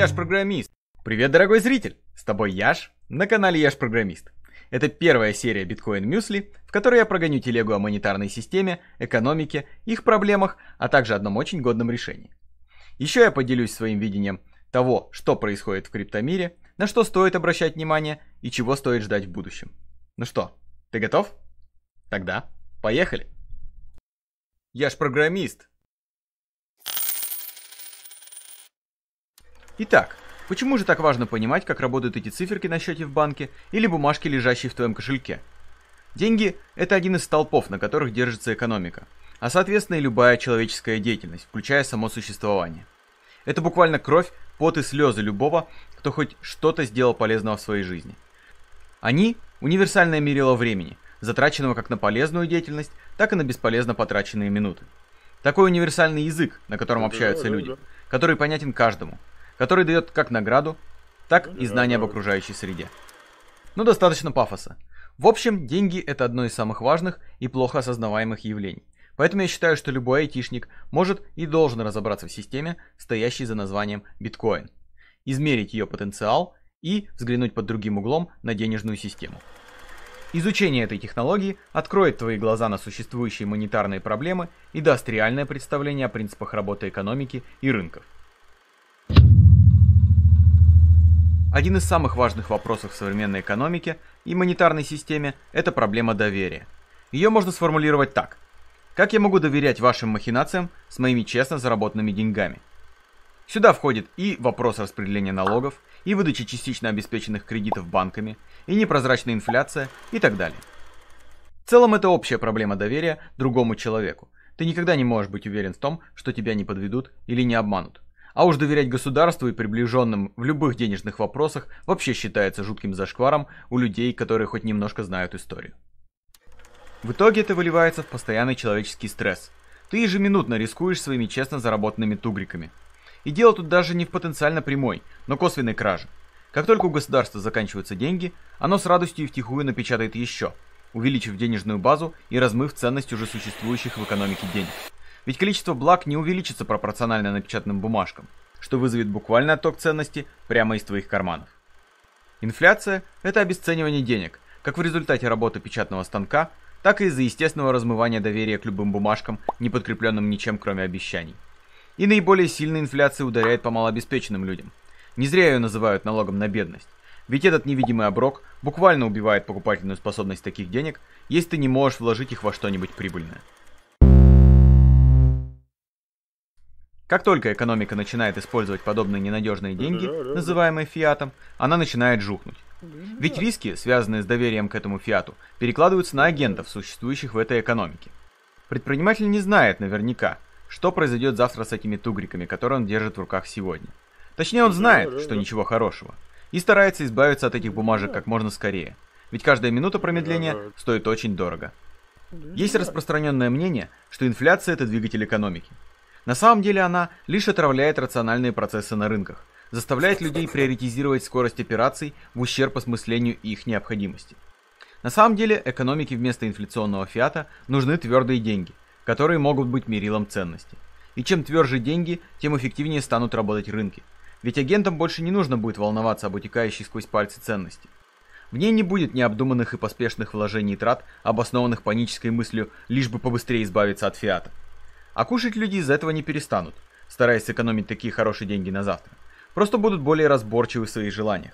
Яш Программист. Привет, дорогой зритель! С тобой Яш на канале Яш Программист. Это первая серия Bitcoin Мюсли, в которой я прогоню телегу о монетарной системе, экономике, их проблемах, а также одном очень годном решении. Еще я поделюсь своим видением того, что происходит в криптомире, на что стоит обращать внимание и чего стоит ждать в будущем. Ну что, ты готов? Тогда поехали! Я ж программист, Итак, почему же так важно понимать, как работают эти циферки на счете в банке или бумажки, лежащие в твоем кошельке? Деньги – это один из столпов, на которых держится экономика, а соответственно и любая человеческая деятельность, включая само существование. Это буквально кровь, пот и слезы любого, кто хоть что-то сделал полезного в своей жизни. Они – универсальное мерило времени, затраченного как на полезную деятельность, так и на бесполезно потраченные минуты. Такой универсальный язык, на котором ну общаются люди, который понятен каждому – который дает как награду, так и знания об окружающей среде. Но ну, достаточно пафоса. В общем, деньги – это одно из самых важных и плохо осознаваемых явлений. Поэтому я считаю, что любой айтишник может и должен разобраться в системе, стоящей за названием биткоин, измерить ее потенциал и взглянуть под другим углом на денежную систему. Изучение этой технологии откроет твои глаза на существующие монетарные проблемы и даст реальное представление о принципах работы экономики и рынков. Один из самых важных вопросов в современной экономике и монетарной системе – это проблема доверия. Ее можно сформулировать так. Как я могу доверять вашим махинациям с моими честно заработанными деньгами? Сюда входит и вопрос распределения налогов, и выдачи частично обеспеченных кредитов банками, и непрозрачная инфляция и так далее. В целом это общая проблема доверия другому человеку. Ты никогда не можешь быть уверен в том, что тебя не подведут или не обманут. А уж доверять государству и приближенным в любых денежных вопросах вообще считается жутким зашкваром у людей, которые хоть немножко знают историю. В итоге это выливается в постоянный человеческий стресс. Ты ежеминутно рискуешь своими честно заработанными тугриками. И дело тут даже не в потенциально прямой, но косвенной краже. Как только у государства заканчиваются деньги, оно с радостью и втихую напечатает еще, увеличив денежную базу и размыв ценность уже существующих в экономике денег. Ведь количество благ не увеличится пропорционально напечатанным бумажкам, что вызовет буквально отток ценности прямо из твоих карманов. Инфляция – это обесценивание денег, как в результате работы печатного станка, так и из-за естественного размывания доверия к любым бумажкам, не подкрепленным ничем, кроме обещаний. И наиболее сильная инфляция ударяет по малообеспеченным людям. Не зря ее называют налогом на бедность. Ведь этот невидимый оброк буквально убивает покупательную способность таких денег, если ты не можешь вложить их во что-нибудь прибыльное. Как только экономика начинает использовать подобные ненадежные деньги, называемые фиатом, она начинает жухнуть. Ведь риски, связанные с доверием к этому фиату, перекладываются на агентов, существующих в этой экономике. Предприниматель не знает наверняка, что произойдет завтра с этими тугриками, которые он держит в руках сегодня. Точнее, он знает, что ничего хорошего, и старается избавиться от этих бумажек как можно скорее, ведь каждая минута промедления стоит очень дорого. Есть распространенное мнение, что инфляция – это двигатель экономики – на самом деле она лишь отравляет рациональные процессы на рынках, заставляет людей приоритизировать скорость операций в ущерб осмыслению их необходимости. На самом деле экономике вместо инфляционного фиата нужны твердые деньги, которые могут быть мерилом ценности. И чем тверже деньги, тем эффективнее станут работать рынки. Ведь агентам больше не нужно будет волноваться об утекающей сквозь пальцы ценности. В ней не будет необдуманных и поспешных вложений и трат, обоснованных панической мыслью, лишь бы побыстрее избавиться от фиата. А кушать люди из-за этого не перестанут, стараясь сэкономить такие хорошие деньги на завтра. Просто будут более разборчивы в своих желаниях.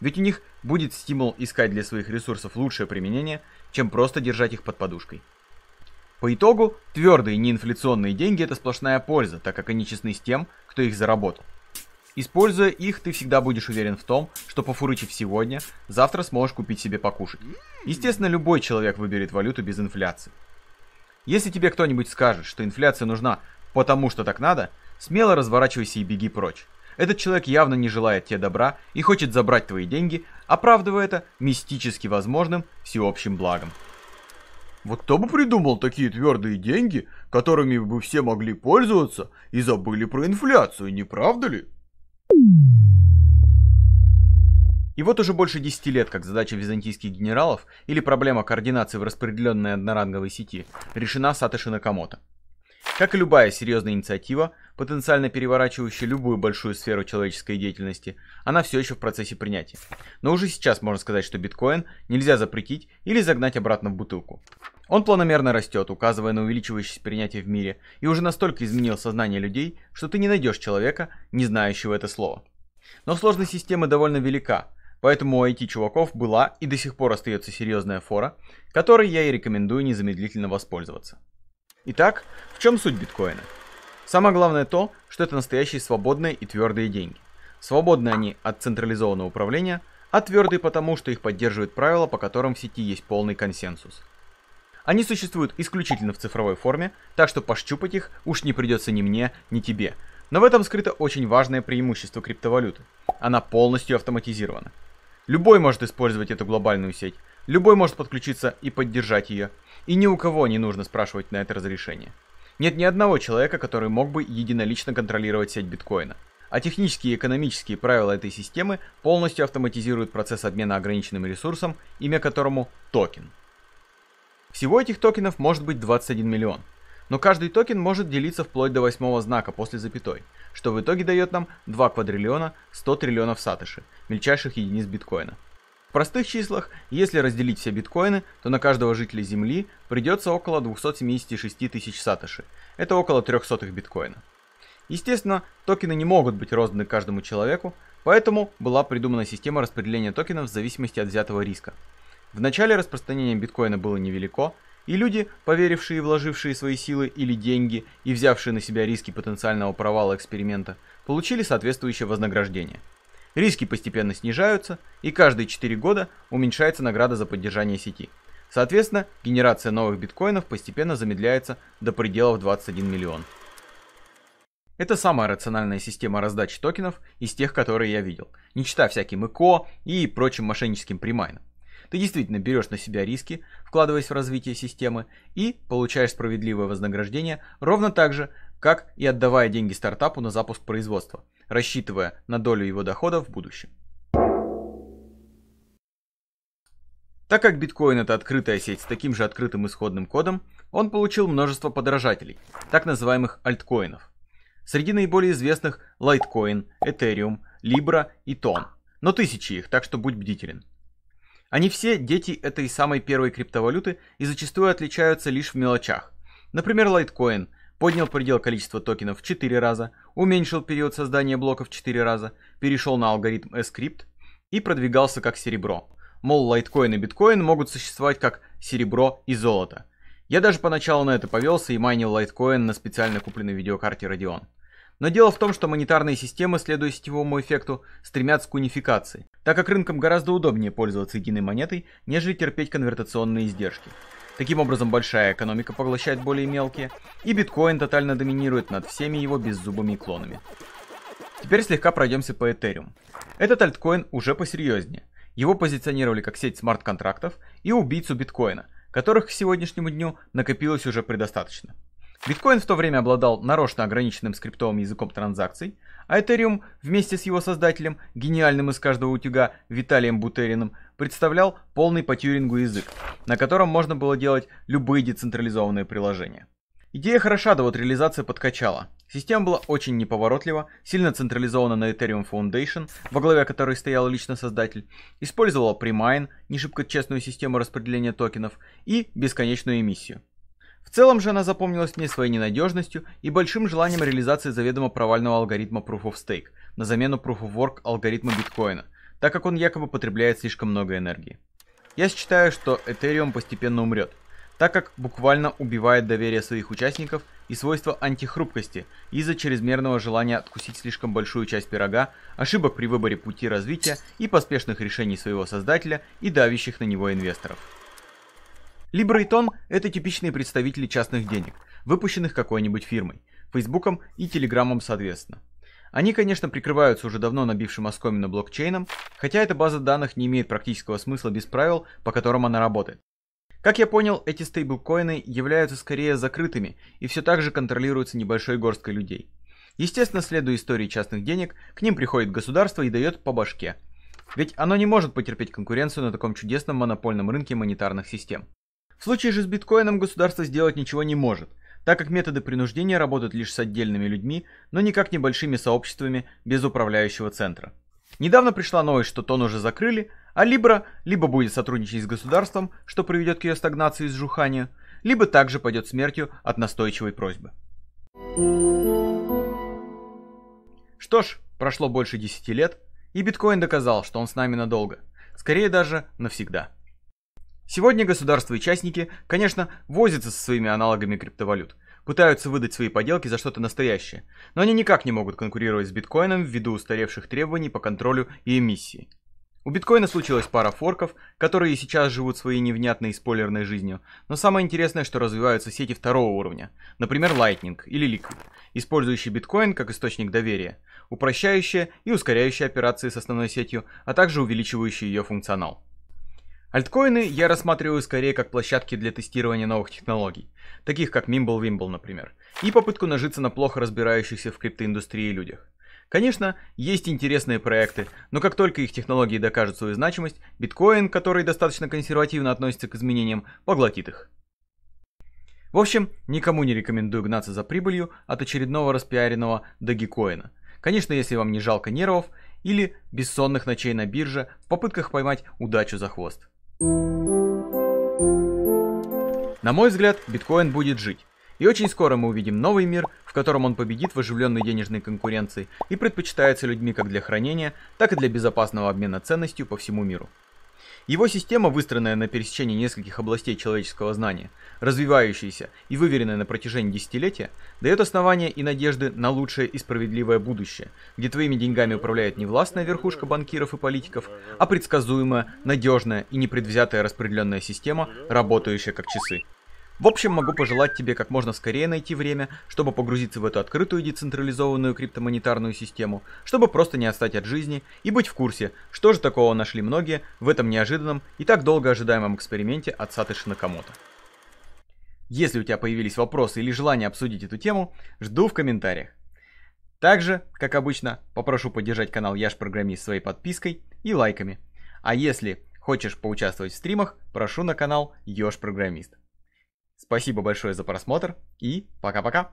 Ведь у них будет стимул искать для своих ресурсов лучшее применение, чем просто держать их под подушкой. По итогу, твердые неинфляционные деньги – это сплошная польза, так как они честны с тем, кто их заработал. Используя их, ты всегда будешь уверен в том, что пофурычив сегодня, завтра сможешь купить себе покушать. Естественно, любой человек выберет валюту без инфляции. Если тебе кто-нибудь скажет, что инфляция нужна потому, что так надо, смело разворачивайся и беги прочь. Этот человек явно не желает тебе добра и хочет забрать твои деньги, оправдывая это мистически возможным всеобщим благом. Вот кто бы придумал такие твердые деньги, которыми бы все могли пользоваться и забыли про инфляцию, не правда ли? И вот уже больше 10 лет, как задача византийских генералов или проблема координации в распределенной одноранговой сети решена Сатоши Накамото. Как и любая серьезная инициатива, потенциально переворачивающая любую большую сферу человеческой деятельности, она все еще в процессе принятия. Но уже сейчас можно сказать, что биткоин нельзя запретить или загнать обратно в бутылку. Он планомерно растет, указывая на увеличивающееся принятие в мире, и уже настолько изменил сознание людей, что ты не найдешь человека, не знающего это слово. Но сложность системы довольно велика, Поэтому у IT-чуваков была и до сих пор остается серьезная фора, которой я и рекомендую незамедлительно воспользоваться. Итак, в чем суть биткоина? Самое главное то, что это настоящие свободные и твердые деньги. Свободны они от централизованного управления, а твердые потому, что их поддерживают правила, по которым в сети есть полный консенсус. Они существуют исключительно в цифровой форме, так что пощупать их уж не придется ни мне, ни тебе. Но в этом скрыто очень важное преимущество криптовалюты. Она полностью автоматизирована. Любой может использовать эту глобальную сеть. Любой может подключиться и поддержать ее. И ни у кого не нужно спрашивать на это разрешение. Нет ни одного человека, который мог бы единолично контролировать сеть биткоина. А технические и экономические правила этой системы полностью автоматизируют процесс обмена ограниченным ресурсом, имя которому токен. Всего этих токенов может быть 21 миллион – но каждый токен может делиться вплоть до восьмого знака после запятой, что в итоге дает нам 2 квадриллиона 100 триллионов сатоши, мельчайших единиц биткоина. В простых числах, если разделить все биткоины, то на каждого жителя Земли придется около 276 тысяч сатоши, это около 300 биткоина. Естественно, токены не могут быть розданы каждому человеку, поэтому была придумана система распределения токенов в зависимости от взятого риска. В начале распространение биткоина было невелико, и люди, поверившие и вложившие свои силы или деньги и взявшие на себя риски потенциального провала эксперимента, получили соответствующее вознаграждение. Риски постепенно снижаются, и каждые 4 года уменьшается награда за поддержание сети. Соответственно, генерация новых биткоинов постепенно замедляется до пределов 21 миллион. Это самая рациональная система раздачи токенов из тех, которые я видел, не читая всяким ЭКО и прочим мошенническим примайнам. Ты действительно берешь на себя риски, вкладываясь в развитие системы, и получаешь справедливое вознаграждение ровно так же, как и отдавая деньги стартапу на запуск производства, рассчитывая на долю его дохода в будущем. Так как биткоин это открытая сеть с таким же открытым исходным кодом, он получил множество подражателей, так называемых альткоинов. Среди наиболее известных Litecoin, Ethereum, Libra и Ton, но тысячи их, так что будь бдителен. Они все дети этой самой первой криптовалюты и зачастую отличаются лишь в мелочах. Например, Litecoin поднял предел количества токенов в 4 раза, уменьшил период создания блоков в 4 раза, перешел на алгоритм S-Crypt и продвигался как серебро. Мол, Litecoin и Bitcoin могут существовать как серебро и золото. Я даже поначалу на это повелся и майнил Litecoin на специально купленной видеокарте Radeon. Но дело в том, что монетарные системы, следуя сетевому эффекту, стремятся к унификации, так как рынкам гораздо удобнее пользоваться единой монетой, нежели терпеть конвертационные издержки. Таким образом, большая экономика поглощает более мелкие, и биткоин тотально доминирует над всеми его беззубыми клонами. Теперь слегка пройдемся по Ethereum. Этот альткоин уже посерьезнее. Его позиционировали как сеть смарт-контрактов и убийцу биткоина, которых к сегодняшнему дню накопилось уже предостаточно. Биткоин в то время обладал нарочно ограниченным скриптовым языком транзакций, а Ethereum вместе с его создателем, гениальным из каждого утюга Виталием Бутериным, представлял полный по Тьюрингу язык, на котором можно было делать любые децентрализованные приложения. Идея хороша, да вот реализация подкачала. Система была очень неповоротлива, сильно централизована на Ethereum Foundation, во главе которой стоял лично создатель, использовала премайн, не шибко честную систему распределения токенов и бесконечную эмиссию. В целом же она запомнилась мне своей ненадежностью и большим желанием реализации заведомо провального алгоритма Proof of Stake на замену Proof of Work алгоритма биткоина, так как он якобы потребляет слишком много энергии. Я считаю, что Ethereum постепенно умрет, так как буквально убивает доверие своих участников и свойства антихрупкости из-за чрезмерного желания откусить слишком большую часть пирога, ошибок при выборе пути развития и поспешных решений своего создателя и давящих на него инвесторов. Libra и Tom – это типичные представители частных денег, выпущенных какой-нибудь фирмой, Фейсбуком и Телеграмом соответственно. Они, конечно, прикрываются уже давно набившим оскомину блокчейном, хотя эта база данных не имеет практического смысла без правил, по которым она работает. Как я понял, эти стейблкоины являются скорее закрытыми и все так же контролируются небольшой горсткой людей. Естественно, следуя истории частных денег, к ним приходит государство и дает по башке. Ведь оно не может потерпеть конкуренцию на таком чудесном монопольном рынке монетарных систем. В случае же с биткоином государство сделать ничего не может, так как методы принуждения работают лишь с отдельными людьми, но никак небольшими сообществами без управляющего центра. Недавно пришла новость, что тон уже закрыли, а Либра либо будет сотрудничать с государством, что приведет к ее стагнации и сжуханию, либо также пойдет смертью от настойчивой просьбы. Что ж, прошло больше 10 лет, и биткоин доказал, что он с нами надолго, скорее даже навсегда. Сегодня государства и частники, конечно, возятся со своими аналогами криптовалют, пытаются выдать свои поделки за что-то настоящее, но они никак не могут конкурировать с биткоином ввиду устаревших требований по контролю и эмиссии. У биткоина случилась пара форков, которые и сейчас живут своей невнятной и спойлерной жизнью, но самое интересное, что развиваются сети второго уровня, например Lightning или Liquid, использующие биткоин как источник доверия, упрощающие и ускоряющие операции с основной сетью, а также увеличивающие ее функционал. Альткоины я рассматриваю скорее как площадки для тестирования новых технологий, таких как Mimble-Wimble, например, и попытку нажиться на плохо разбирающихся в криптоиндустрии людях. Конечно, есть интересные проекты, но как только их технологии докажут свою значимость, биткоин, который достаточно консервативно относится к изменениям, поглотит их. В общем, никому не рекомендую гнаться за прибылью от очередного распиаренного дагикоина. Конечно, если вам не жалко нервов или бессонных ночей на бирже в попытках поймать удачу за хвост. На мой взгляд, биткоин будет жить. И очень скоро мы увидим новый мир, в котором он победит в оживленной денежной конкуренции и предпочитается людьми как для хранения, так и для безопасного обмена ценностью по всему миру. Его система, выстроенная на пересечении нескольких областей человеческого знания, развивающаяся и выверенная на протяжении десятилетия, дает основания и надежды на лучшее и справедливое будущее, где твоими деньгами управляет не властная верхушка банкиров и политиков, а предсказуемая, надежная и непредвзятая распределенная система, работающая как часы. В общем, могу пожелать тебе как можно скорее найти время, чтобы погрузиться в эту открытую децентрализованную криптомонетарную систему, чтобы просто не отстать от жизни и быть в курсе, что же такого нашли многие в этом неожиданном и так долго ожидаемом эксперименте от Сатоши Накамото. Если у тебя появились вопросы или желание обсудить эту тему, жду в комментариях. Также, как обычно, попрошу поддержать канал Яш Программист своей подпиской и лайками. А если хочешь поучаствовать в стримах, прошу на канал Ёж Программист. Спасибо большое за просмотр и пока-пока.